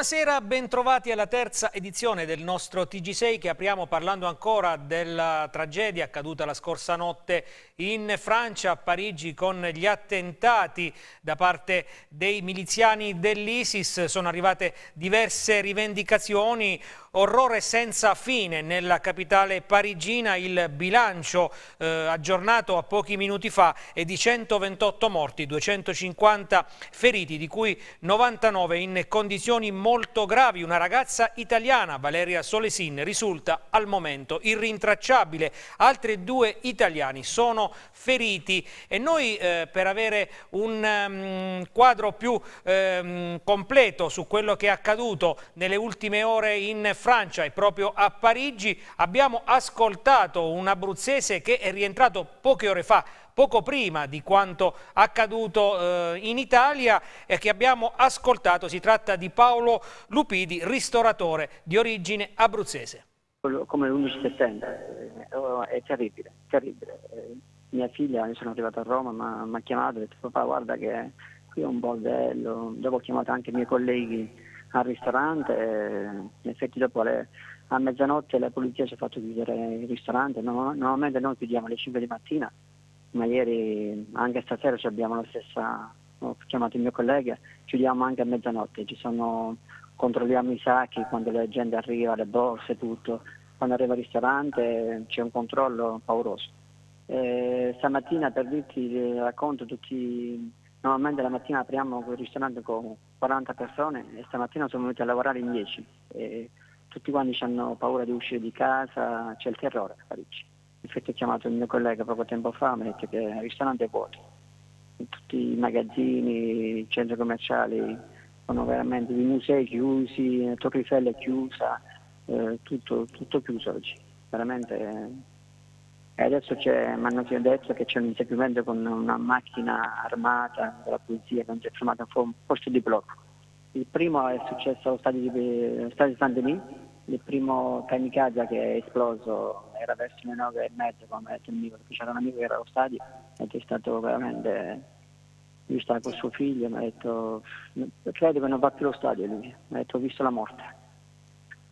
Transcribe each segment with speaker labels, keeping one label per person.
Speaker 1: Buonasera, bentrovati alla terza edizione del nostro TG6 che apriamo parlando ancora della tragedia accaduta la scorsa notte in Francia, a Parigi, con gli attentati da parte dei miliziani dell'ISIS. Sono arrivate diverse rivendicazioni, orrore senza fine nella capitale parigina, il bilancio eh, aggiornato a pochi minuti fa è di 128 morti, 250 feriti, di cui 99 in condizioni molto molto gravi. Una ragazza italiana, Valeria Solesin, risulta al momento irrintracciabile. Altri due italiani sono feriti e noi eh, per avere un um, quadro più um, completo su quello che è accaduto nelle ultime ore in Francia e proprio a Parigi abbiamo ascoltato un abruzzese che è rientrato poche ore fa poco prima di quanto accaduto eh, in Italia e che abbiamo ascoltato. Si tratta di Paolo Lupidi, ristoratore di origine abruzzese.
Speaker 2: Come l'11 settembre, eh, è terribile, terribile. Eh, mia figlia, io sono arrivato a Roma, mi ha chiamato e ha detto papà guarda che qui è un bordello, dopo ho chiamato anche i miei colleghi al ristorante, eh, in effetti dopo le, a mezzanotte la polizia ci ha fatto chiudere il ristorante, normalmente noi chiudiamo alle 5 di mattina, ma ieri anche stasera abbiamo la stessa, ho chiamato il mio collega, chiudiamo anche a mezzanotte, sono, controlliamo i sacchi quando la gente arriva, le borse, tutto, quando arriva al ristorante c'è un controllo pauroso. E eh, stamattina per dirti eh, racconto tutti Normalmente la mattina apriamo il ristorante con 40 persone e stamattina sono venuti a lavorare in 10. E tutti quanti hanno paura di uscire di casa, c'è il terrore a Parigi. Infatti ho chiamato il mio collega poco tempo fa, mi ha detto che il ristorante è vuoto. Tutti i magazzini, i centri commerciali sono veramente, i musei chiusi, la Torre Eiffel è chiusa, eh, tutto, tutto, chiuso oggi. Veramente. Eh. E adesso mi hanno detto che c'è un inseguimento con una macchina armata della polizia che non si è fermata a un posto di blocco. Il primo è successo allo stadio, di, allo Saint-Denis il primo kamikaze che è esploso era verso le 9 e mezza come detto amico, perché c'era un amico che era allo stadio e che è stato veramente lui stava con suo figlio mi ha detto credo che non va più allo stadio lui mi ha detto ho visto la morte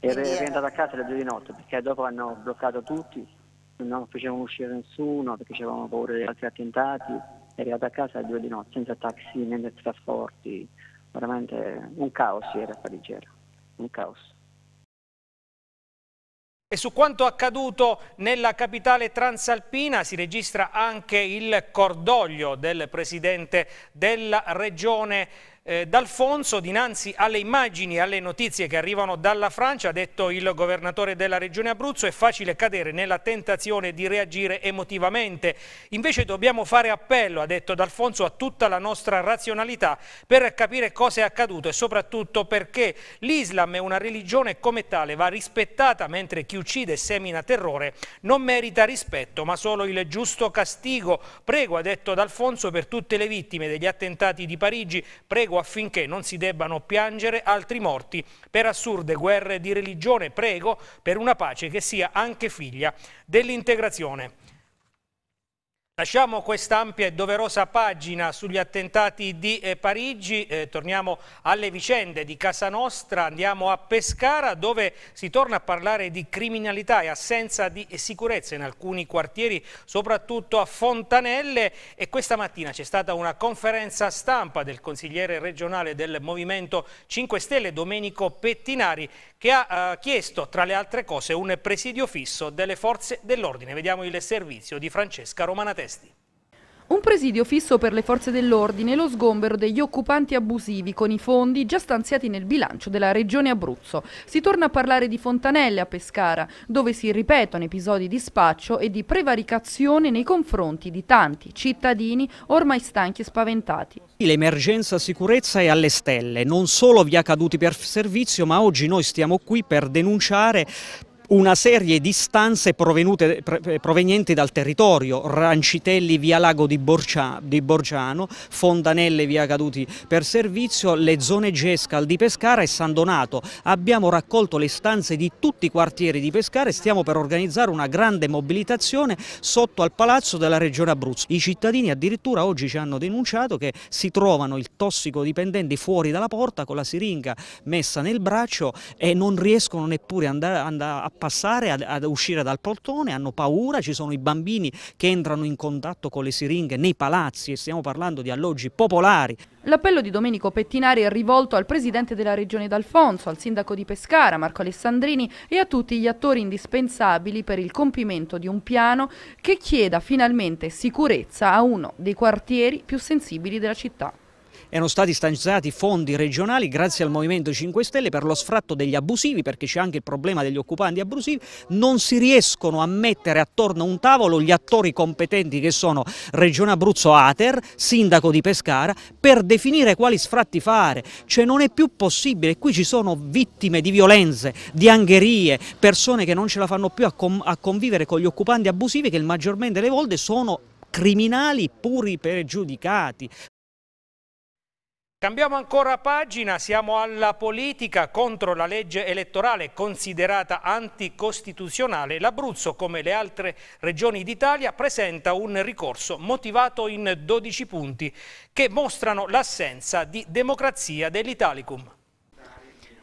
Speaker 3: e è eh. rientrato
Speaker 2: a casa alle due di notte perché dopo hanno bloccato tutti non facevano uscire nessuno perché avevano paura di altri attentati è arrivato a casa alle due di notte senza taxi, senza trasporti veramente un caos era a Parigi un caos
Speaker 1: e su quanto accaduto nella capitale transalpina si registra anche il cordoglio del presidente della regione eh, D'Alfonso dinanzi alle immagini e alle notizie che arrivano dalla Francia, ha detto il governatore della regione Abruzzo, è facile cadere nella tentazione di reagire emotivamente. Invece dobbiamo fare appello, ha detto D'Alfonso, a tutta la nostra razionalità per capire cosa è accaduto e soprattutto perché l'Islam è una religione come tale va rispettata, mentre chi uccide e semina terrore non merita rispetto ma solo il giusto castigo. Prego, ha detto D'Alfonso, per tutte le vittime degli attentati di Parigi, prego affinché non si debbano piangere altri morti per assurde guerre di religione, prego per una pace che sia anche figlia dell'integrazione. Lasciamo questa ampia e doverosa pagina sugli attentati di eh, Parigi, eh, torniamo alle vicende di casa nostra, andiamo a Pescara dove si torna a parlare di criminalità e assenza di eh, sicurezza in alcuni quartieri, soprattutto a Fontanelle e questa mattina c'è stata una conferenza stampa del consigliere regionale del Movimento 5 Stelle Domenico Pettinari che ha eh, chiesto tra le altre cose un presidio fisso delle forze dell'ordine. Vediamo il servizio di Francesca Romanatese arresti.
Speaker 4: Un presidio fisso per le forze dell'ordine e lo sgombero degli occupanti abusivi con i fondi già stanziati nel bilancio della regione Abruzzo. Si torna a parlare di Fontanelle a Pescara, dove si ripetono episodi di spaccio e di prevaricazione nei confronti di tanti cittadini ormai stanchi e spaventati.
Speaker 5: L'emergenza sicurezza è alle stelle, non solo via caduti per servizio, ma oggi noi stiamo qui per denunciare una serie di stanze provenute, provenienti dal territorio, Rancitelli via Lago di, Borcia, di, Borgiano, Fondanelle via Caduti per Servizio, le zone Gescal di Pescara e San Donato. Abbiamo raccolto le stanze di tutti i quartieri di Pescara e stiamo per organizzare una grande mobilitazione sotto al Palazzo della Regione Abruzzo. I cittadini addirittura oggi ci hanno denunciato che si trovano il tossicodipendenti fuori dalla porta con la siringa messa nel braccio e non riescono neppure a passare, ad, ad, uscire dal portone, hanno paura, ci sono i bambini che entrano in contatto con le siringhe nei palazzi e stiamo parlando di alloggi popolari.
Speaker 4: L'appello di Domenico Pettinari è rivolto al presidente della regione D'Alfonso, al sindaco di Pescara, Marco Alessandrini e a tutti gli attori indispensabili per il compimento di un piano che chieda finalmente sicurezza a uno dei quartieri più sensibili della città
Speaker 5: erano stati stanziati fondi regionali grazie al Movimento 5 Stelle per lo sfratto degli abusivi, perché c'è anche il problema degli occupanti abusivi, non si riescono a mettere attorno a un tavolo gli attori competenti che sono Regione Abruzzo Ater, Sindaco di Pescara, per definire quali sfratti fare, cioè non è più possibile, qui ci sono vittime di violenze, di angherie, persone che non ce la fanno più a, a convivere con gli occupanti abusivi che maggiormente le volte sono criminali puri pregiudicati,
Speaker 1: Cambiamo ancora pagina, siamo alla politica contro la legge elettorale considerata anticostituzionale. L'Abruzzo, come le altre regioni d'Italia, presenta un ricorso motivato in 12 punti che mostrano l'assenza di democrazia dell'Italicum.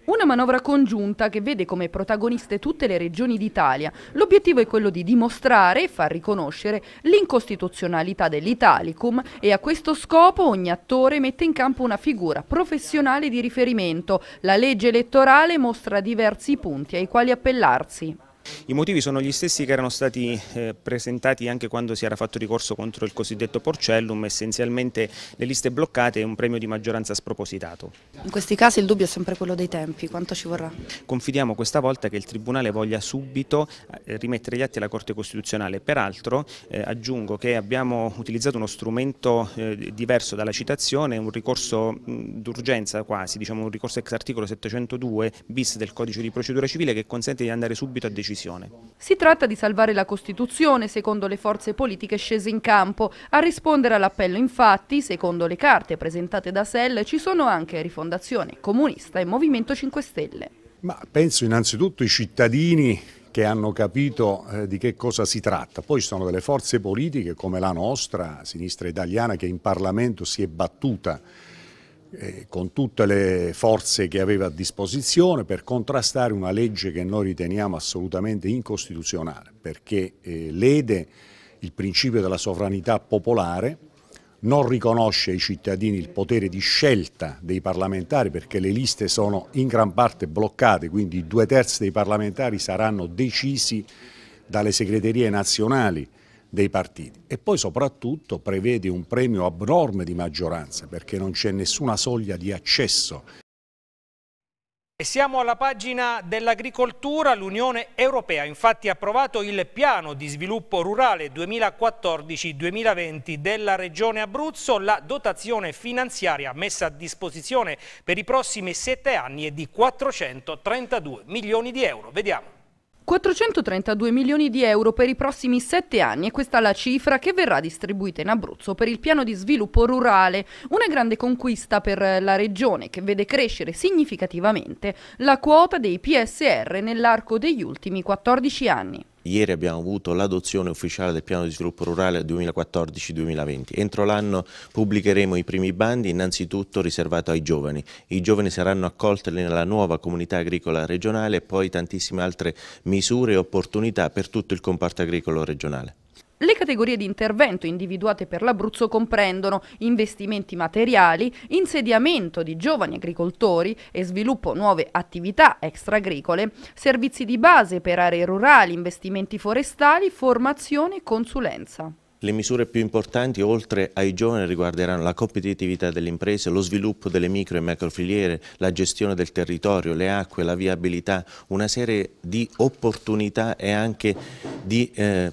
Speaker 4: Una manovra congiunta che vede come protagoniste tutte le regioni d'Italia. L'obiettivo è quello di dimostrare e far riconoscere l'incostituzionalità dell'Italicum e a questo scopo ogni attore mette in campo una figura professionale di riferimento. La legge elettorale mostra diversi punti ai quali appellarsi.
Speaker 1: I motivi sono gli stessi che erano stati eh, presentati anche quando si era fatto ricorso contro il cosiddetto porcellum, essenzialmente le liste bloccate e un premio di maggioranza spropositato.
Speaker 4: In questi casi il dubbio è sempre quello dei tempi, quanto ci vorrà?
Speaker 1: Confidiamo questa volta che il Tribunale voglia subito eh, rimettere gli atti alla Corte Costituzionale, peraltro eh, aggiungo che abbiamo utilizzato uno strumento eh, diverso dalla citazione, un ricorso mm, d'urgenza quasi, diciamo un ricorso ex articolo 702 bis del codice di procedura civile che consente di andare subito a decidere decisione.
Speaker 4: Si tratta di salvare la Costituzione, secondo le forze politiche scese in campo. A rispondere all'appello, infatti, secondo le carte presentate da Sell, ci sono anche Rifondazione Comunista e Movimento 5 Stelle.
Speaker 6: Ma penso innanzitutto i cittadini che hanno capito eh, di che cosa si tratta. Poi ci sono delle forze politiche come la nostra, Sinistra Italiana, che in Parlamento si è battuta eh, con tutte le forze che aveva a disposizione per contrastare una legge che noi riteniamo assolutamente incostituzionale perché eh, lede il principio della sovranità popolare, non riconosce ai cittadini il potere di scelta dei parlamentari perché le liste sono in gran parte bloccate, quindi due terzi dei parlamentari saranno decisi dalle segreterie nazionali dei partiti e poi soprattutto prevede un premio abnorme di maggioranza perché non c'è nessuna soglia di accesso.
Speaker 1: E siamo alla pagina dell'agricoltura, l'Unione Europea infatti ha approvato il piano di sviluppo rurale 2014-2020 della Regione Abruzzo, la dotazione finanziaria messa a disposizione per i prossimi sette anni è di 432 milioni di euro. Vediamo.
Speaker 4: 432 milioni di euro per i prossimi sette anni e questa è la cifra che verrà distribuita in Abruzzo per il piano di sviluppo rurale, una grande conquista per la regione che vede crescere significativamente la quota dei PSR nell'arco degli ultimi 14 anni.
Speaker 7: Ieri abbiamo avuto l'adozione ufficiale del piano di sviluppo rurale 2014-2020. Entro l'anno pubblicheremo i primi bandi, innanzitutto riservato ai giovani. I giovani saranno accolti nella nuova comunità agricola regionale e poi tantissime altre misure e opportunità per tutto il comparto agricolo regionale.
Speaker 4: Le categorie di intervento individuate per l'Abruzzo comprendono investimenti materiali, insediamento di giovani agricoltori e sviluppo nuove attività extra-agricole, servizi di base per aree rurali, investimenti forestali, formazione e consulenza.
Speaker 7: Le misure più importanti, oltre ai giovani, riguarderanno la competitività delle imprese, lo sviluppo delle micro e macro filiere, la gestione del territorio, le acque, la viabilità, una serie di opportunità e anche di eh,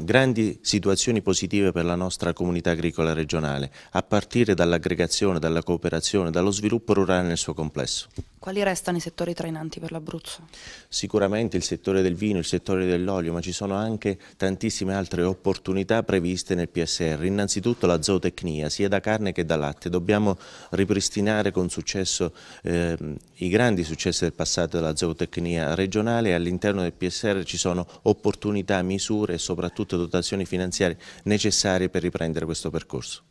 Speaker 7: grandi situazioni positive per la nostra comunità agricola regionale, a partire dall'aggregazione, dalla cooperazione, dallo sviluppo rurale nel suo complesso.
Speaker 4: Quali restano i settori trainanti per l'Abruzzo?
Speaker 7: Sicuramente il settore del vino, il settore dell'olio, ma ci sono anche tantissime altre opportunità previste nel PSR. Innanzitutto la zootecnia, sia da carne che da latte. Dobbiamo ripristinare con successo eh, i grandi successi del passato della zootecnia regionale e all'interno del PSR ci sono opportunità, misure e soprattutto dotazioni finanziarie necessarie per riprendere questo percorso.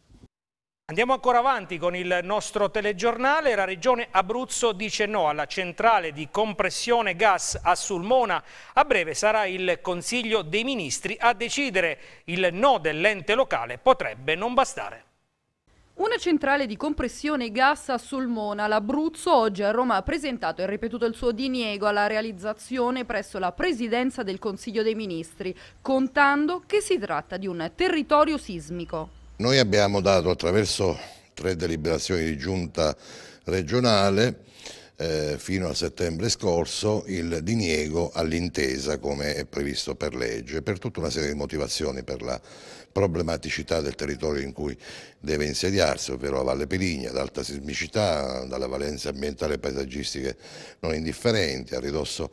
Speaker 1: Andiamo ancora avanti con il nostro telegiornale. La regione Abruzzo dice no alla centrale di compressione gas a Sulmona. A breve sarà il Consiglio dei Ministri a decidere. Il no dell'ente locale potrebbe non bastare.
Speaker 4: Una centrale di compressione gas a Sulmona, l'Abruzzo, oggi a Roma ha presentato e ripetuto il suo diniego alla realizzazione presso la Presidenza del Consiglio dei Ministri, contando che si tratta di un territorio sismico.
Speaker 8: Noi abbiamo dato attraverso tre deliberazioni di giunta regionale eh, fino a settembre scorso il diniego all'intesa come è previsto per legge, per tutta una serie di motivazioni per la problematicità del territorio in cui deve insediarsi, ovvero la Valle Peligna, ad alta sismicità, dalle valenze ambientali e paesaggistiche non indifferenti, a ridosso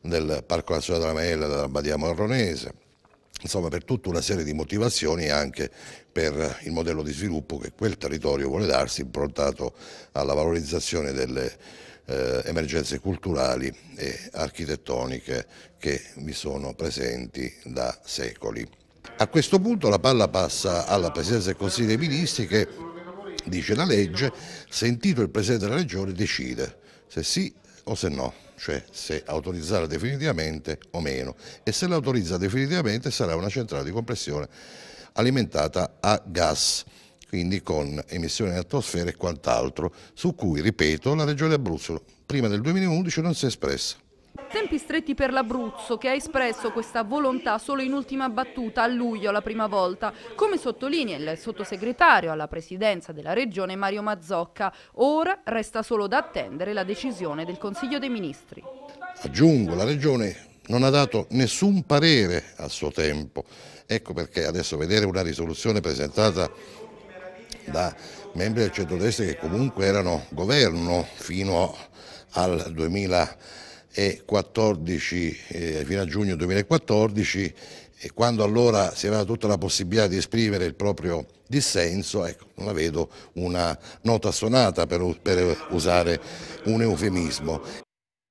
Speaker 8: del Parco Nazionale della Maella della Badia Morronese, insomma per tutta una serie di motivazioni anche per il modello di sviluppo che quel territorio vuole darsi improntato alla valorizzazione delle eh, emergenze culturali e architettoniche che vi sono presenti da secoli. A questo punto la palla passa alla Presidenza del Consiglio dei Ministri che dice la legge, sentito il Presidente della Regione decide se sì o se no cioè se autorizzare definitivamente o meno e se l'autorizza definitivamente sarà una centrale di compressione alimentata a gas quindi con emissioni in atmosfera e quant'altro, su cui, ripeto, la Regione Abruzzo prima del 2011 non si è espressa.
Speaker 4: Tempi stretti per l'Abruzzo che ha espresso questa volontà solo in ultima battuta a luglio la prima volta, come sottolinea il sottosegretario alla presidenza della regione Mario Mazzocca. Ora resta solo da attendere la decisione del Consiglio dei Ministri.
Speaker 8: Aggiungo, la regione non ha dato nessun parere al suo tempo, ecco perché adesso vedere una risoluzione presentata da membri del centrodestra che comunque erano governo fino al 2000 e 14, eh, fino a giugno 2014 e quando allora si aveva tutta la possibilità di esprimere il proprio dissenso, ecco, non la vedo una nota suonata per, per usare un eufemismo.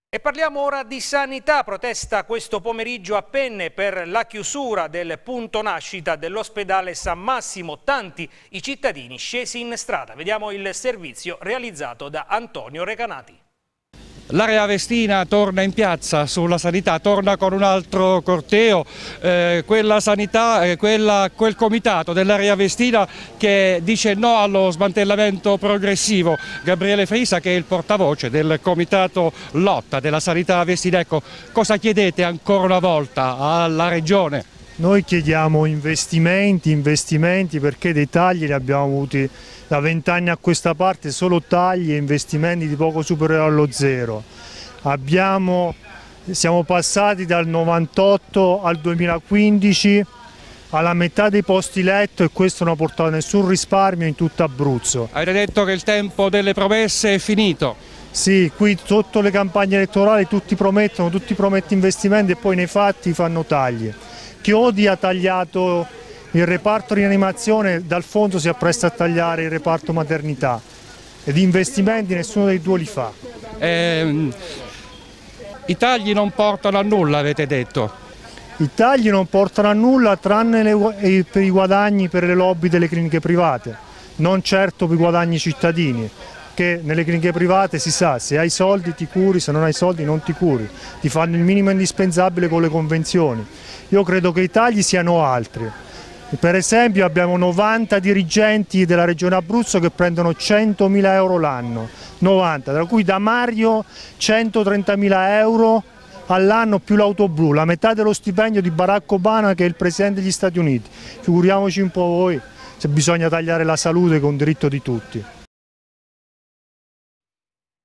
Speaker 1: E parliamo ora di sanità, protesta questo pomeriggio a Penne per la chiusura del punto nascita dell'ospedale San Massimo, tanti i cittadini scesi in strada. Vediamo il servizio realizzato da Antonio Recanati.
Speaker 9: L'area Vestina torna in piazza sulla sanità, torna con un altro corteo, eh, quella sanità, eh, quella, quel comitato dell'area Vestina che dice no allo smantellamento progressivo. Gabriele Frisa che è il portavoce del comitato lotta della sanità Vestina, ecco cosa chiedete ancora una volta alla regione? Noi chiediamo investimenti, investimenti perché dei tagli li abbiamo avuti da vent'anni a questa parte solo tagli e investimenti di poco superiore allo zero. Abbiamo, siamo passati dal 98 al 2015 alla metà dei posti letto e questo non ha portato nessun risparmio in tutto Abruzzo. Avete detto che il tempo delle promesse è finito. Sì, qui sotto le campagne elettorali tutti promettono, tutti promettono investimenti e poi nei fatti fanno tagli. Chiodi ha tagliato il reparto rianimazione dal fondo si appresta a tagliare il reparto maternità ed investimenti nessuno dei due li fa. Eh, I tagli non portano a nulla avete detto. I tagli non portano a nulla tranne le, per i guadagni per le lobby delle cliniche private, non certo per i guadagni cittadini, che nelle cliniche private si sa se hai soldi ti curi, se non hai soldi non ti curi, ti fanno il minimo indispensabile con le convenzioni. Io credo che i tagli siano altri. Per esempio abbiamo 90 dirigenti della regione Abruzzo che prendono 100.000 euro l'anno, 90, tra cui da Mario 130.000 euro all'anno più l'auto blu, la metà dello stipendio di Barack Obama che è il presidente degli Stati Uniti. Figuriamoci un po' voi se bisogna tagliare la salute con diritto di tutti.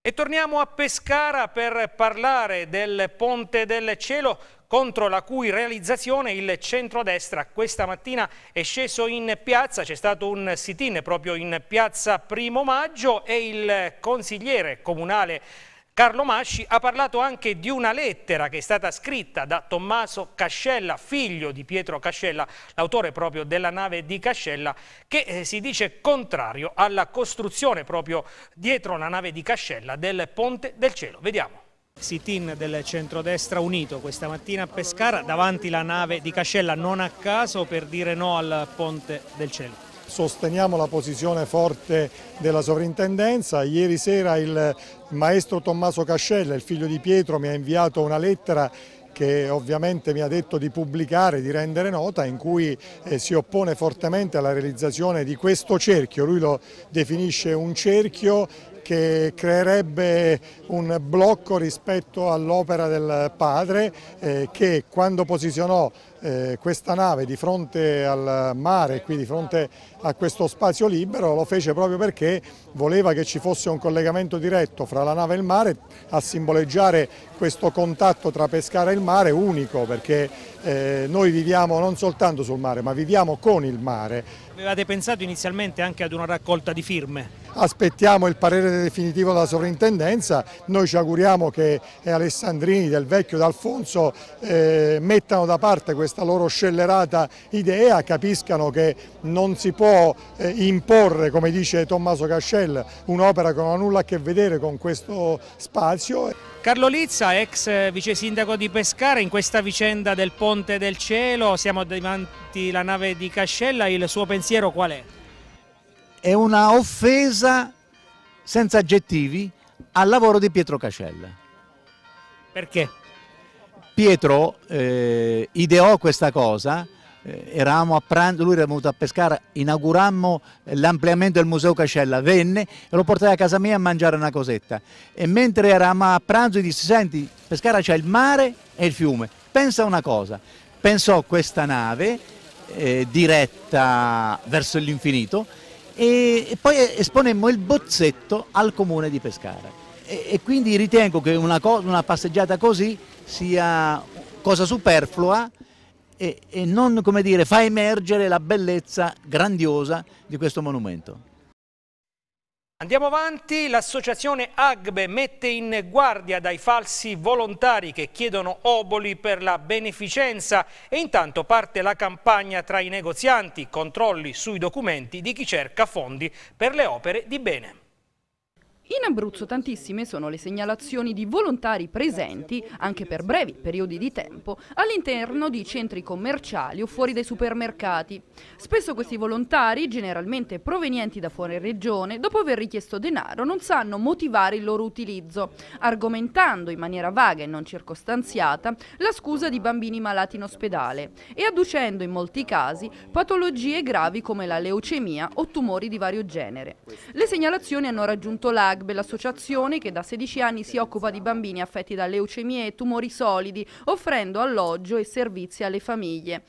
Speaker 1: E torniamo a Pescara per parlare del Ponte del Cielo contro la cui realizzazione il centrodestra questa mattina è sceso in piazza, c'è stato un sit-in proprio in piazza Primo Maggio e il consigliere comunale Carlo Masci ha parlato anche di una lettera che è stata scritta da Tommaso Cascella, figlio di Pietro Cascella, l'autore proprio della nave di Cascella, che eh, si dice contrario alla costruzione proprio dietro la nave di Cascella del Ponte del Cielo. Vediamo. Sitin del centrodestra unito questa mattina a Pescara davanti la nave di Cascella, non a caso per dire no al Ponte del Cielo
Speaker 6: sosteniamo la posizione forte della sovrintendenza. Ieri sera il maestro Tommaso Cascella, il figlio di Pietro, mi ha inviato una lettera che ovviamente mi ha detto di pubblicare, di rendere nota, in cui eh, si oppone fortemente alla realizzazione di questo cerchio, lui lo definisce un cerchio che creerebbe un blocco rispetto all'opera del padre eh, che quando posizionò eh, questa nave di fronte al mare, qui di fronte a questo spazio libero, lo fece proprio perché voleva che ci fosse un collegamento diretto fra la nave e il mare a simboleggiare questo contatto tra Pescara e il mare unico perché eh, noi viviamo non soltanto sul mare ma viviamo con il mare.
Speaker 1: Avevate pensato inizialmente anche ad una raccolta di firme?
Speaker 6: aspettiamo il parere definitivo della sovrintendenza, noi ci auguriamo che eh, Alessandrini, Del Vecchio, D'Alfonso eh, mettano da parte questa loro scellerata idea, capiscano che non si può eh, imporre, come dice Tommaso Cascell, un'opera che non ha nulla a che vedere con questo spazio.
Speaker 1: Carlo Lizza, ex eh, vice sindaco di Pescara, in questa vicenda del Ponte del Cielo, siamo davanti alla nave di Cascella, il suo pensiero qual è?
Speaker 7: è una offesa senza aggettivi al lavoro di Pietro Cascella. Perché? Pietro eh, ideò questa cosa, eh, pranzo, lui era venuto a pescare, inaugurammo l'ampliamento del museo Cascella, venne e lo portai a casa mia a mangiare una cosetta e mentre eravamo a pranzo gli disse senti Pescara c'è il mare e il fiume, pensa una cosa, pensò questa nave eh, diretta verso l'infinito e poi esponemmo il bozzetto al comune di Pescara e, quindi ritengo che una, una, passeggiata così sia cosa superflua e, e non dire, fa emergere la bellezza grandiosa di questo monumento.
Speaker 1: Andiamo avanti, l'associazione Agbe mette in guardia dai falsi volontari che chiedono oboli per la beneficenza e intanto parte la campagna tra i negozianti, controlli sui documenti di chi cerca fondi per le opere di bene.
Speaker 4: In Abruzzo tantissime sono le segnalazioni di volontari presenti, anche per brevi periodi di tempo, all'interno di centri commerciali o fuori dai supermercati. Spesso questi volontari, generalmente provenienti da fuori regione, dopo aver richiesto denaro non sanno motivare il loro utilizzo, argomentando in maniera vaga e non circostanziata la scusa di bambini malati in ospedale e adducendo in molti casi patologie gravi come la leucemia o tumori di vario genere. Le segnalazioni hanno raggiunto l'area AGBE, l'associazione che da 16 anni si occupa di bambini affetti da leucemie e tumori solidi, offrendo alloggio e servizi alle famiglie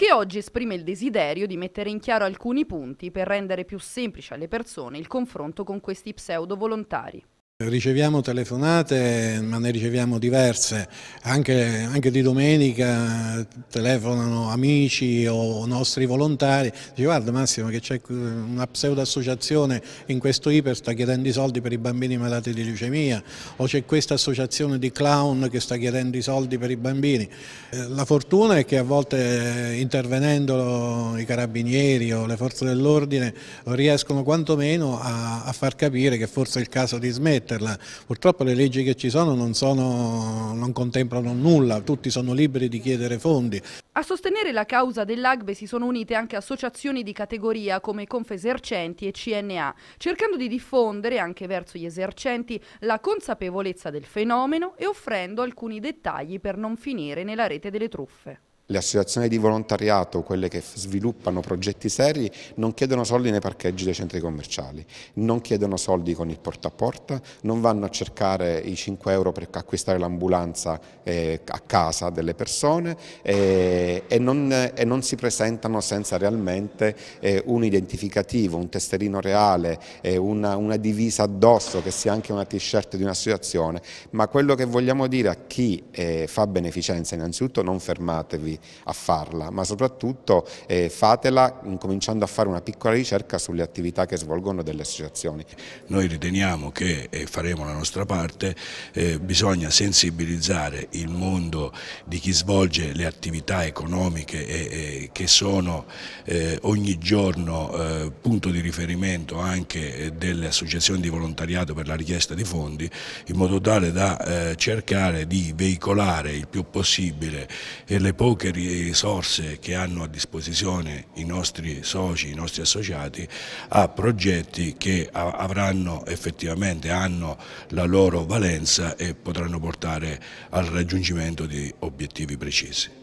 Speaker 4: che oggi esprime il desiderio di mettere in chiaro alcuni punti per rendere più semplice alle persone il confronto con questi pseudo volontari.
Speaker 10: Riceviamo telefonate, ma ne riceviamo diverse, anche, anche, di domenica telefonano amici o nostri volontari, dice guarda Massimo che c'è una pseudo-associazione in questo iper sta chiedendo i soldi per i bambini malati di leucemia o c'è questa associazione di clown che sta chiedendo i soldi per i bambini. Eh, la fortuna è che a volte intervenendo i carabinieri o le forze dell'ordine riescono quantomeno a, a far capire che forse è il caso di smettere metterla. Purtroppo le leggi che ci sono non, sono, non contemplano nulla, tutti sono liberi di chiedere fondi.
Speaker 4: A sostenere la causa dell'Agbe si sono unite anche associazioni di categoria come Confesercenti e CNA, cercando di diffondere anche verso gli esercenti la consapevolezza del fenomeno e offrendo alcuni dettagli per non finire nella rete delle truffe.
Speaker 11: Le associazioni di volontariato, quelle che sviluppano progetti seri, non chiedono soldi nei parcheggi dei centri commerciali, non chiedono soldi con il porta a porta, non vanno a cercare i 5 euro per acquistare l'ambulanza eh, a casa delle persone eh, e, non, e non si presentano senza realmente eh, un identificativo, un testerino reale, una, una divisa addosso che sia anche una t-shirt di un'associazione, ma quello che vogliamo dire a chi fa beneficenza innanzitutto non fermatevi a farla, ma soprattutto eh, fatela cominciando a fare una piccola ricerca sulle attività che svolgono delle associazioni.
Speaker 12: Noi riteniamo che, e faremo la nostra parte, eh, bisogna sensibilizzare il mondo di chi svolge le attività economiche e, e, che sono eh, ogni giorno eh, punto di riferimento anche eh, delle associazioni di volontariato per la richiesta di fondi, in modo tale da eh, cercare di veicolare il più possibile le poche risorse che hanno a disposizione i nostri soci, i nostri associati a progetti che avranno effettivamente, hanno la loro valenza e potranno portare al raggiungimento di obiettivi precisi.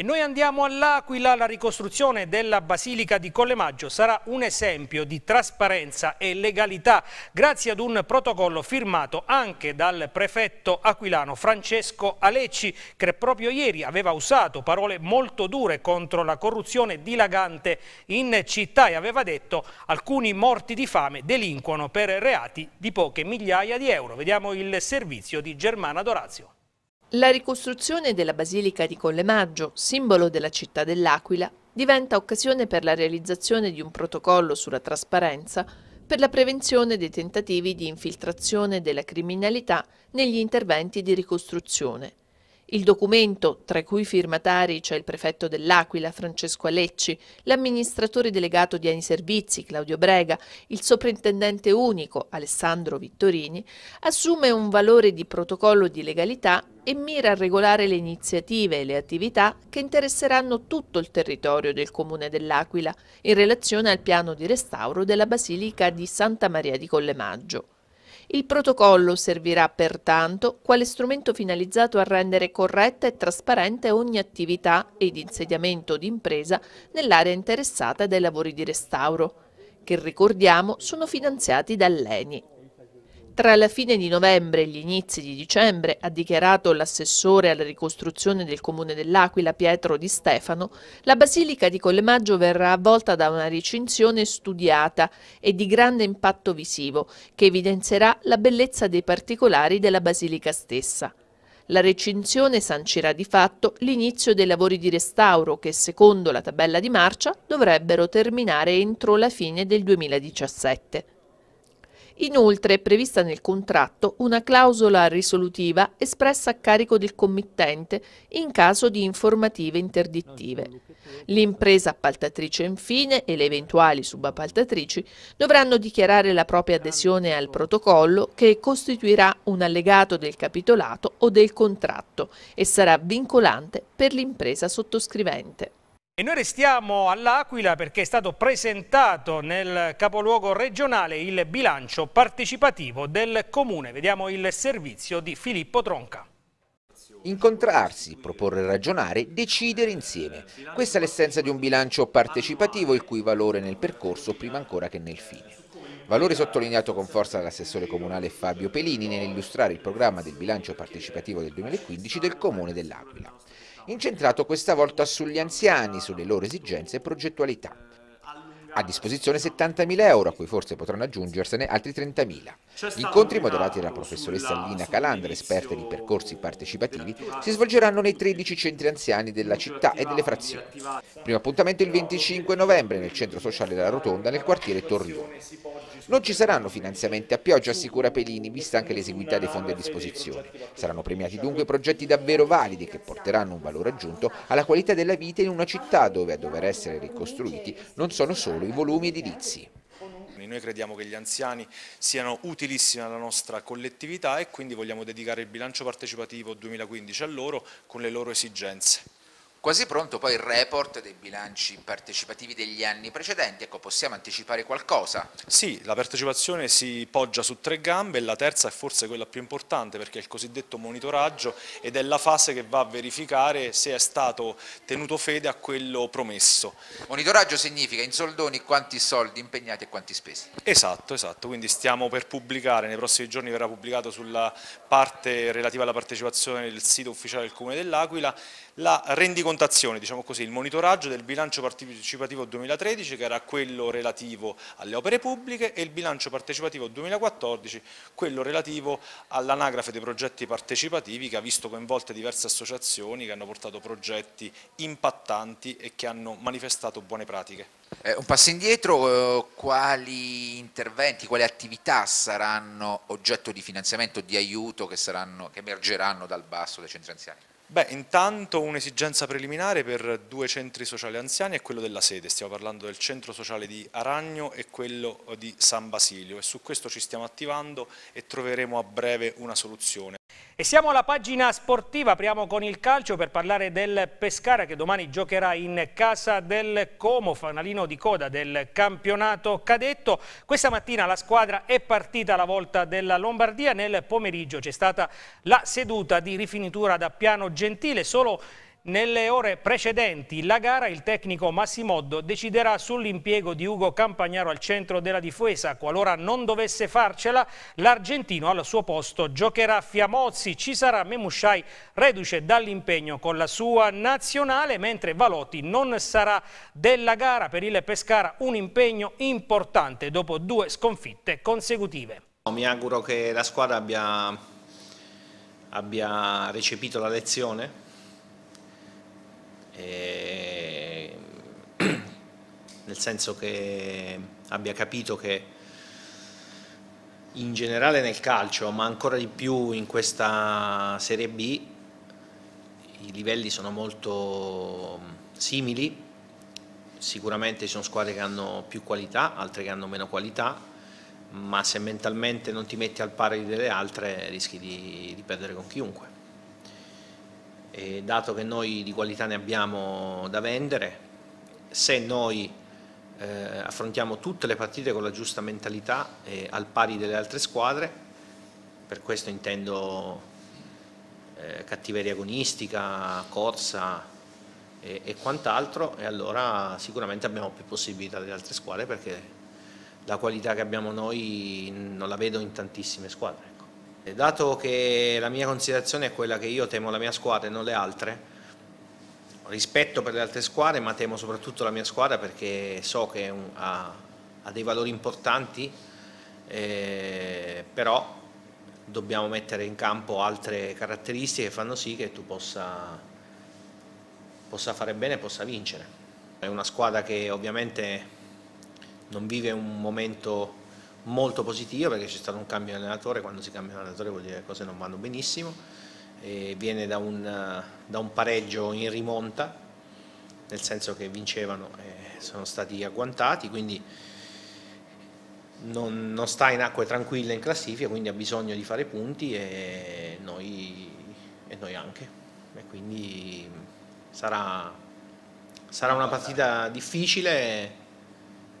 Speaker 1: E noi andiamo all'Aquila, la ricostruzione della Basilica di Collemaggio sarà un esempio di trasparenza e legalità grazie ad un protocollo firmato anche dal prefetto aquilano Francesco Alecci che proprio ieri aveva usato parole molto dure contro la corruzione dilagante in città e aveva detto alcuni morti di fame delinquono per reati di poche migliaia di euro. Vediamo il servizio di Germana Dorazio.
Speaker 13: La ricostruzione della Basilica di Collemaggio, simbolo della città dell'Aquila, diventa occasione per la realizzazione di un protocollo sulla trasparenza per la prevenzione dei tentativi di infiltrazione della criminalità negli interventi di ricostruzione. Il documento, tra cui firmatari c'è il prefetto dell'Aquila Francesco Alecci, l'amministratore delegato di Ani Servizi Claudio Brega, il soprintendente unico Alessandro Vittorini, assume un valore di protocollo di legalità e mira a regolare le iniziative e le attività che interesseranno tutto il territorio del comune dell'Aquila in relazione al piano di restauro della Basilica di Santa Maria di Collemaggio. Il protocollo servirà pertanto quale strumento finalizzato a rendere corretta e trasparente ogni attività ed insediamento d'impresa nell'area interessata dai lavori di restauro, che ricordiamo sono finanziati dall'ENI. Tra la fine di novembre e gli inizi di dicembre, ha dichiarato l'assessore alla ricostruzione del comune dell'Aquila Pietro Di Stefano, la basilica di Collemaggio verrà avvolta da una recinzione studiata e di grande impatto visivo, che evidenzierà la bellezza dei particolari della basilica stessa. La recinzione sancirà di fatto l'inizio dei lavori di restauro che, secondo la tabella di marcia, dovrebbero terminare entro la fine del 2017. Inoltre è prevista nel contratto una clausola risolutiva espressa a carico del committente in caso di informative interdittive. L'impresa appaltatrice infine e le eventuali subappaltatrici dovranno dichiarare la propria adesione al protocollo che costituirà un allegato del capitolato o del contratto e sarà vincolante per l'impresa sottoscrivente.
Speaker 1: E noi restiamo all'Aquila perché è stato presentato nel capoluogo regionale il bilancio partecipativo del Comune. Vediamo il servizio di Filippo Tronca.
Speaker 11: Incontrarsi, proporre, ragionare, decidere insieme. Questa è l'essenza di un bilancio partecipativo il cui valore nel percorso prima ancora che nel fine. Valore sottolineato con forza dall'assessore comunale Fabio Pelini nell'illustrare il programma del bilancio partecipativo del 2015 del Comune dell'Aquila incentrato questa volta sugli anziani, sulle loro esigenze e progettualità a disposizione 70.000 euro, a cui forse potranno aggiungersene altri 30.000. Gli incontri moderati dalla professoressa Lina Calandra, esperta di percorsi partecipativi, si svolgeranno nei 13 centri anziani della città e delle frazioni. Primo appuntamento il 25 novembre nel centro sociale della Rotonda nel quartiere Torrione. Non ci saranno finanziamenti a pioggia, assicura Pelini, vista anche l'eseguità dei fondi a disposizione. Saranno premiati dunque progetti davvero validi che porteranno un valore aggiunto alla qualità della vita in una città dove, a dover essere ricostruiti, non sono solo euro i volumi edilizi.
Speaker 14: Noi crediamo che gli anziani siano utilissimi alla nostra collettività e quindi vogliamo dedicare il bilancio partecipativo
Speaker 11: 2015 a loro con le loro esigenze. Quasi pronto poi il report dei bilanci partecipativi degli anni precedenti, ecco possiamo anticipare qualcosa?
Speaker 14: Sì, la partecipazione si poggia su tre gambe la terza è forse quella più importante perché è il cosiddetto monitoraggio ed è la fase che va a verificare se è stato tenuto fede a quello promesso. Monitoraggio significa in soldoni quanti soldi impegnati e quanti spesi? Esatto, esatto, quindi stiamo per pubblicare, nei prossimi giorni verrà pubblicato sulla parte relativa alla partecipazione del sito ufficiale del Comune dell'Aquila, la rendicontazione rendicontazione, diciamo così, il monitoraggio del bilancio partecipativo 2013 che era quello relativo alle opere pubbliche e il bilancio partecipativo 2014, quello relativo all'anagrafe dei progetti partecipativi che ha visto coinvolte diverse associazioni che hanno portato progetti impattanti e che hanno manifestato buone pratiche.
Speaker 11: Eh, un passo indietro, eh, quali interventi, quali attività saranno oggetto di finanziamento, di aiuto che, saranno, che emergeranno dal basso dei centri anziani?
Speaker 14: Beh, intanto un'esigenza preliminare per due centri sociali anziani è quello della sede, stiamo parlando del centro sociale di Aragno e quello di San Basilio e
Speaker 1: su questo ci stiamo attivando e troveremo a breve una soluzione. E siamo alla pagina sportiva, apriamo con il calcio per parlare del Pescara che domani giocherà in casa del Como, fanalino di coda del campionato cadetto. Questa mattina la squadra è partita alla volta della Lombardia, nel pomeriggio c'è stata la seduta di rifinitura da piano gentile, solo nelle ore precedenti la gara il tecnico Massimoddo deciderà sull'impiego di Ugo Campagnaro al centro della difesa. Qualora non dovesse farcela, l'argentino al suo posto giocherà Fiamozzi, ci sarà Memushai reduce dall'impegno con la sua nazionale, mentre Valotti non sarà della gara per il Pescara un impegno importante dopo due sconfitte consecutive.
Speaker 10: Mi auguro che la squadra abbia, abbia recepito la lezione eh, nel senso che abbia capito che in generale nel calcio, ma ancora di più in questa Serie B, i livelli sono molto mm, simili, sicuramente ci sono squadre che hanno più qualità, altre che hanno meno qualità, ma se mentalmente non ti metti al pari delle altre rischi di, di perdere con chiunque. E dato che noi di qualità ne abbiamo da vendere, se noi eh, affrontiamo tutte le partite con la giusta mentalità eh, al pari delle altre squadre, per questo intendo eh, cattiveria agonistica, corsa e, e quant'altro, e allora sicuramente abbiamo più possibilità delle altre squadre perché la qualità che abbiamo noi non la vedo in tantissime squadre. Dato che la mia considerazione è quella che io temo la mia squadra e non le altre, rispetto per le altre squadre ma temo soprattutto la mia squadra perché so che ha, ha dei valori importanti, eh, però dobbiamo mettere in campo altre caratteristiche che fanno sì che tu possa, possa fare bene e possa vincere. È una squadra che ovviamente non vive un momento molto positivo perché c'è stato un cambio di allenatore, quando si cambia allenatore vuol dire che le cose non vanno benissimo, e viene da un, da un, pareggio in rimonta, nel senso che vincevano e sono stati agguantati, quindi non, non sta in acque tranquille in classifica, quindi ha bisogno di fare punti e noi, e noi anche. E quindi sarà, sarà una partita difficile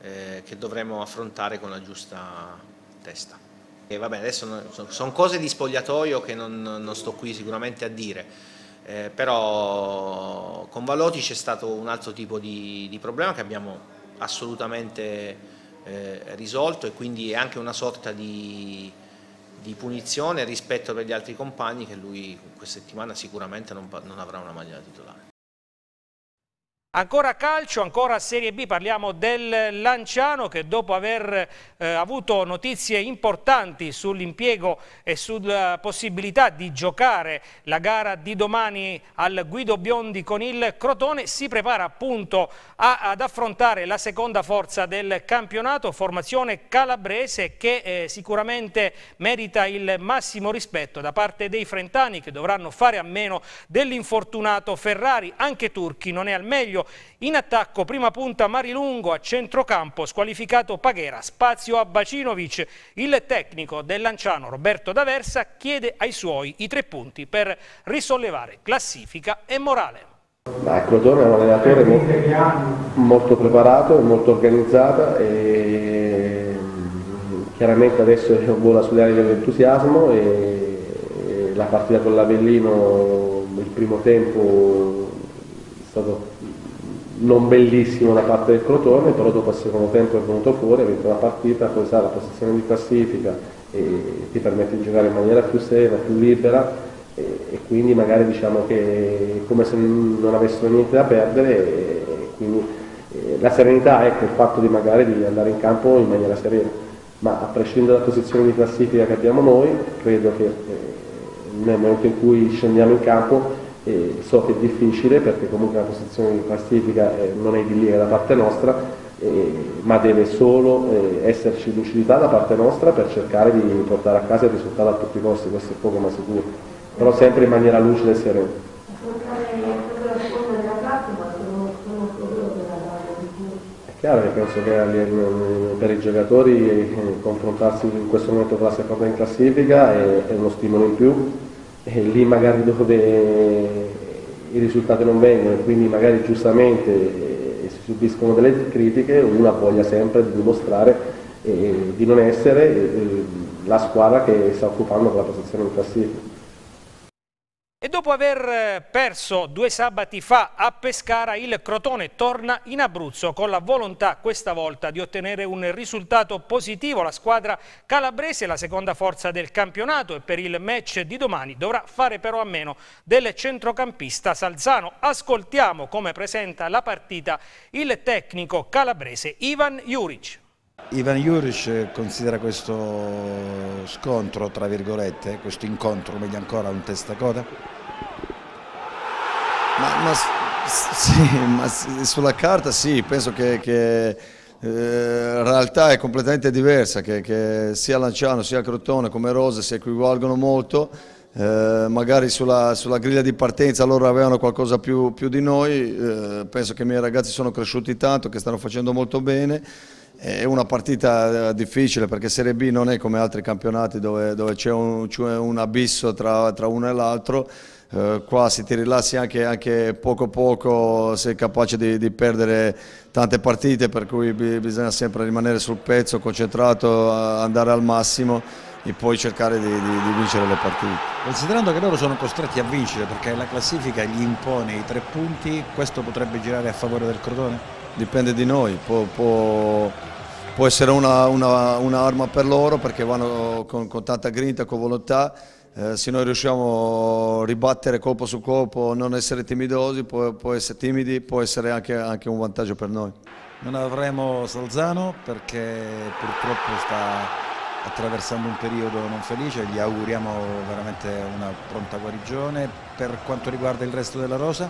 Speaker 10: eh, che dovremo affrontare con la giusta testa. E vabbè, adesso sono cose di spogliatoio che non, non sto qui sicuramente a dire, eh, però con Valoti c'è stato un altro tipo di, di problema che abbiamo assolutamente eh, risolto e quindi è anche una sorta di, di, punizione rispetto per gli altri compagni che lui questa
Speaker 1: settimana sicuramente non, non avrà una maglia titolare. Ancora calcio, ancora Serie B, parliamo del Lanciano che dopo aver eh, avuto notizie importanti sull'impiego e sulla possibilità di giocare la gara di domani al Guido Biondi con il Crotone si prepara appunto a, ad affrontare la seconda forza del campionato, formazione calabrese che eh, sicuramente merita il massimo rispetto da parte dei frentani che dovranno fare a meno dell'infortunato Ferrari, anche Turchi non è al meglio Florio. In attacco prima punta Marilungo, a centrocampo squalificato Paghera, spazio a Bacinovic. Il tecnico del Lanciano Roberto D'Aversa chiede ai suoi i tre punti per risollevare classifica e morale.
Speaker 12: Ah, ecco, Crotone è un allenatore
Speaker 7: molto,
Speaker 12: molto preparato, molto organizzato e mm, chiaramente adesso vola sulle ali dell'entusiasmo e, la partita con l'Avellino nel primo tempo è stato non bellissimo da parte del Crotone, però dopo il secondo tempo è venuto fuori, ha vinto la partita, poi sa la posizione di classifica e ti permette di giocare in maniera più serena, più libera e, e, quindi magari diciamo che è come se non avessero niente da perdere e, quindi e eh, la serenità ecco il fatto di magari di andare in campo in maniera serena ma a prescindere dalla posizione di classifica che abbiamo noi credo che eh, nel momento in cui scendiamo in campo e so che è difficile perché comunque la posizione di classifica eh, non è di idillica da parte nostra, ma deve solo eh, esserci lucidità da parte nostra per cercare di portare a casa il risultato a tutti i costi, questo è poco ma sicuro, però sempre in maniera lucida e serena. chiaro che penso che eh, per i giocatori confrontarsi in questo momento con la seconda in classifica è, uno stimolo in più e lì magari dove i risultati non vengono e quindi magari giustamente eh, si subiscono delle critiche, uno ha voglia sempre di dimostrare eh, di non essere eh, la squadra che sta occupando quella posizione in classifica.
Speaker 1: E dopo aver eh, perso due sabati fa a Pescara, il Crotone torna in Abruzzo con la volontà questa volta di ottenere un risultato positivo. La squadra calabrese la seconda forza del campionato e per il match di domani dovrà fare però a meno del centrocampista Salzano. Ascoltiamo come presenta la partita il tecnico calabrese Ivan Juric.
Speaker 3: Ivan Juric considera questo scontro, tra virgolette, questo incontro, meglio ancora, un testacoda? Ma, ma, sì, ma sulla carta sì, penso che, che eh, la realtà è completamente diversa, che, che sia Lanciano sia Crotone come Rose si equivalgono molto, eh, magari sulla, sulla, griglia di partenza loro avevano qualcosa più, più di noi, eh, penso che i miei ragazzi sono cresciuti tanto, che stanno facendo molto bene, è una partita eh, difficile perché Serie B non è come altri campionati dove, dove c'è un, un, abisso tra, tra uno e l'altro. Eh, qua se ti rilassi anche, anche poco poco sei capace di, di, perdere tante partite per cui bisogna sempre rimanere sul pezzo, concentrato, andare al massimo e poi cercare di, di, di, vincere le partite. Considerando che loro sono costretti a vincere perché la classifica gli impone i tre punti, questo potrebbe girare a favore del Crotone? Dipende di noi, può, può, può essere un'arma una, per loro perché vanno con, con tanta grinta, con volontà. Eh, se noi riusciamo a ribattere colpo su colpo, non essere timidosi, può, può essere timidi, può essere anche, anche, un vantaggio per noi. Non avremo Salzano perché purtroppo sta attraversando un periodo non felice, gli auguriamo veramente una pronta guarigione. Per quanto riguarda il resto della rosa?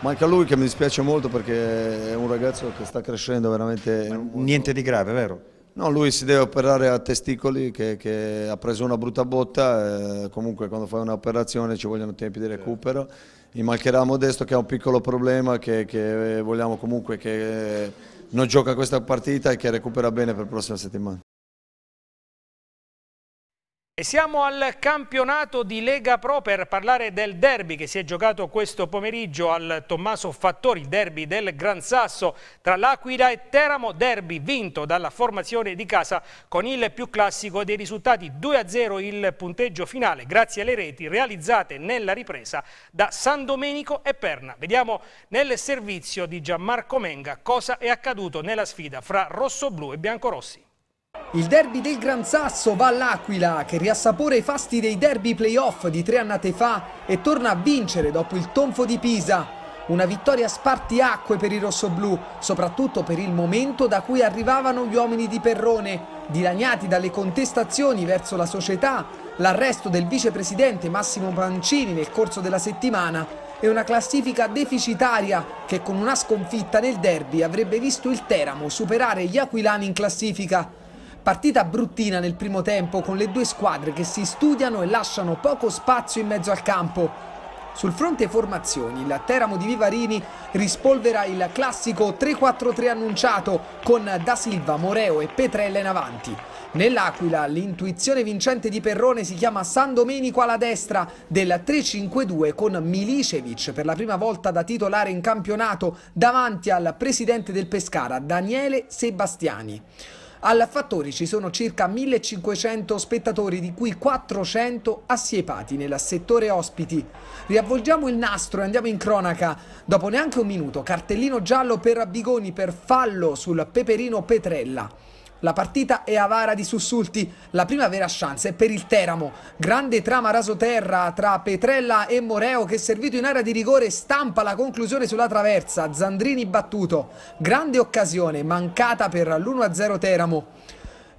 Speaker 3: Manca lui che mi dispiace molto perché è un ragazzo che sta crescendo veramente. Niente di grave, vero? No, lui si deve operare a testicoli che, che ha preso una brutta botta, eh, comunque quando fai un'operazione ci vogliono tempi di certo. recupero. Gli mancherà Modesto che ha un piccolo problema che, che vogliamo comunque che non gioca questa partita e che recupera bene per la prossima settimana.
Speaker 1: E siamo al campionato di Lega Pro per parlare del derby che si è giocato questo pomeriggio al Tommaso Fattori, derby del Gran Sasso tra l'Aquila e Teramo, derby vinto dalla formazione di casa con il più classico dei risultati 2-0 il punteggio finale grazie alle reti realizzate nella ripresa da San Domenico e Perna. Vediamo nel servizio di Gianmarco Menga cosa è accaduto nella sfida fra rossoblù e biancorossi.
Speaker 15: Il derby del Gran Sasso va all'Aquila che riassapora i fasti dei derby playoff di tre annate fa e torna a vincere dopo il tonfo di Pisa. Una vittoria spartiacque per i rossoblù, soprattutto per il momento da cui arrivavano gli uomini di Perrone, dilaniati dalle contestazioni verso la società, l'arresto del vicepresidente Massimo Pancini nel corso della settimana e una classifica deficitaria che con una sconfitta nel derby avrebbe visto il Teramo superare gli aquilani in classifica. Partita bruttina nel primo tempo con le due squadre che si studiano e lasciano poco spazio in mezzo al campo. Sul fronte formazioni, il Teramo di Vivarini rispolvera il classico 3-4-3 annunciato con Da Silva, Moreo e Petrella in avanti. Nell'Aquila l'intuizione vincente di Perrone si chiama San Domenico alla destra del 3-5-2 con Milicevic per la prima volta da titolare in campionato davanti al presidente del Pescara Daniele Sebastiani. Al Fattori ci sono circa 1500 spettatori, di cui 400 assiepati nel settore ospiti. Riavvolgiamo il nastro e andiamo in cronaca. Dopo neanche un minuto, cartellino giallo per Bigoni per fallo sul Peperino Petrella. La partita è avara di sussulti, la prima vera chance è per il Teramo. Grande trama rasoterra tra Petrella e Moreo che servito in area di rigore stampa la conclusione sulla traversa, Zandrini battuto. Grande occasione mancata per l'1-0 Teramo.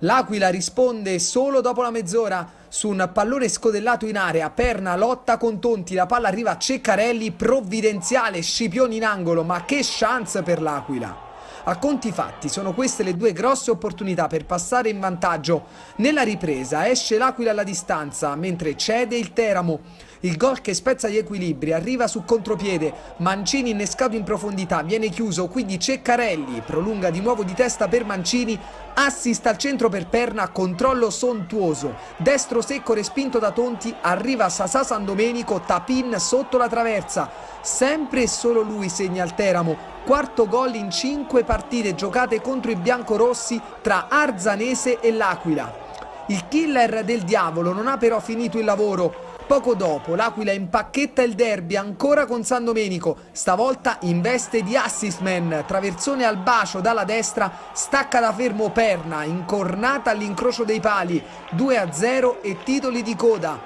Speaker 15: L'Aquila risponde solo dopo la mezz'ora su un pallone scodellato in area, Perna lotta con Tonti, la palla arriva a Ceccarelli, provvidenziale, Scipioni in angolo, ma che chance per l'Aquila. A conti fatti sono queste le due grosse opportunità per passare in vantaggio. Nella ripresa esce l'Aquila alla distanza, mentre cede il Teramo. Il gol che spezza gli equilibri arriva su contropiede, Mancini innescato in profondità, viene chiuso, quindi Ceccarelli prolunga di nuovo di testa per Mancini, assist al centro per Perna, controllo sontuoso, destro secco respinto da Tonti, arriva Sasà San Domenico, Tapin sotto la traversa. Sempre e solo lui segna il Teramo, quarto gol in cinque partite giocate contro i biancorossi tra Arzanese e L'Aquila. Il killer del diavolo non ha però finito il lavoro, Poco dopo l'Aquila impacchetta il derby ancora con San Domenico, stavolta in veste di assist man, traversone al bacio dalla destra, stacca da fermo Perna, incornata all'incrocio dei pali, 2-0 e titoli di coda.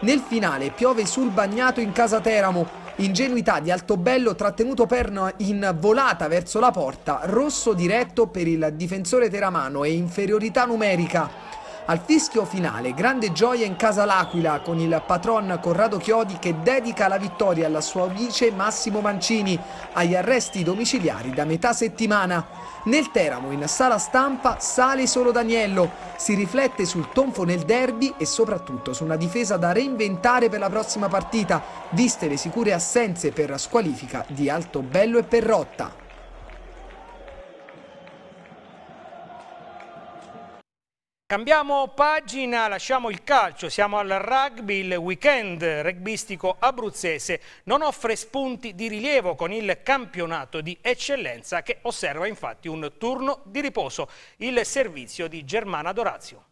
Speaker 15: Nel finale piove sul bagnato in casa Teramo, Ingenuità di Altobello trattenuto Perna in volata verso la porta, rosso diretto per il difensore teramano e inferiorità numerica. Al fischio finale, grande gioia in casa L'Aquila con il patron Corrado Chiodi che dedica la vittoria alla sua vice Massimo Mancini agli arresti domiciliari da metà settimana. Nel Teramo, in sala stampa, sale solo Daniello. Si riflette sul tonfo nel derby e soprattutto su una difesa da reinventare per la prossima partita, viste le sicure assenze per squalifica di Altobello e Perrotta.
Speaker 1: Cambiamo pagina, lasciamo il calcio, siamo al rugby, il weekend rugbistico abruzzese non offre spunti di rilievo con il campionato di eccellenza che osserva infatti un turno di riposo, il servizio di Germana Dorazio.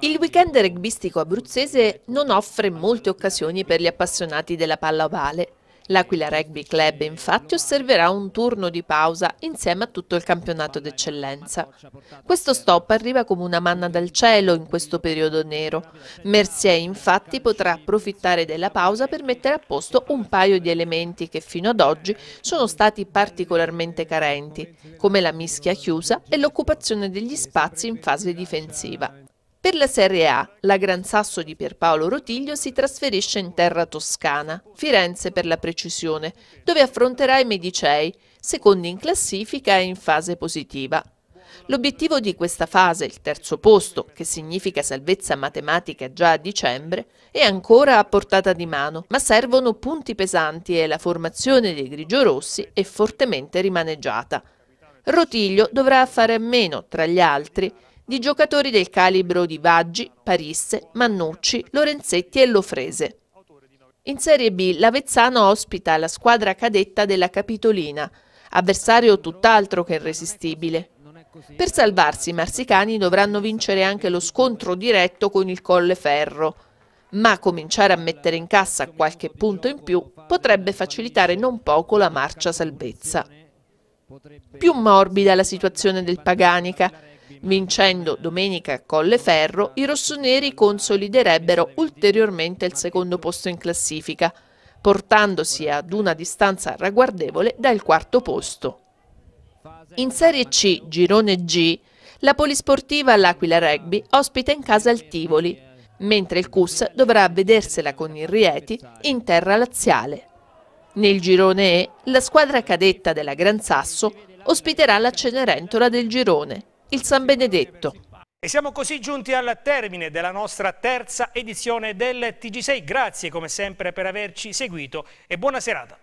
Speaker 13: Il weekend rugbistico abruzzese non offre molte occasioni per gli appassionati della palla ovale. L'Aquila Rugby Club infatti osserverà un turno di pausa insieme a tutto il campionato d'eccellenza. Questo stop arriva come una manna dal cielo in questo periodo nero. Mercier infatti potrà approfittare della pausa per mettere a posto un paio di elementi che fino ad oggi sono stati particolarmente carenti, come la mischia chiusa e l'occupazione degli spazi in fase difensiva. Per la Serie A, la Gran Sasso di Pierpaolo Rotiglio si trasferisce in terra toscana, Firenze per la precisione, dove affronterà i Medicei, secondi in classifica e in fase positiva. L'obiettivo di questa fase, il terzo posto, che significa salvezza matematica già a dicembre, è ancora a portata di mano, ma servono punti pesanti e la formazione dei grigiorossi è fortemente rimaneggiata. Rotiglio dovrà fare a meno, tra gli altri, di giocatori del calibro di Vaggi, Parisse, Mannucci, Lorenzetti e Lofrese. In Serie B l'Avezzano ospita la squadra cadetta della Capitolina, avversario tutt'altro che irresistibile. Per salvarsi i marsicani dovranno vincere anche lo scontro diretto con il Colleferro, ma cominciare a mettere in cassa qualche punto in più potrebbe facilitare non poco la marcia salvezza. Più morbida la situazione del Paganica, Vincendo domenica a Colleferro, i rossoneri consoliderebbero ulteriormente il secondo posto in classifica, portandosi ad una distanza ragguardevole dal quarto posto. In Serie C, Girone G, la polisportiva L'Aquila Rugby ospita in casa il Tivoli, mentre il CUS dovrà vedersela con il Rieti in terra laziale. Nel girone E, la squadra cadetta della Gran Sasso ospiterà la Cenerentola del girone, il San Benedetto.
Speaker 1: E siamo così giunti al termine della nostra terza edizione del TG6. Grazie come sempre per averci seguito e buona serata.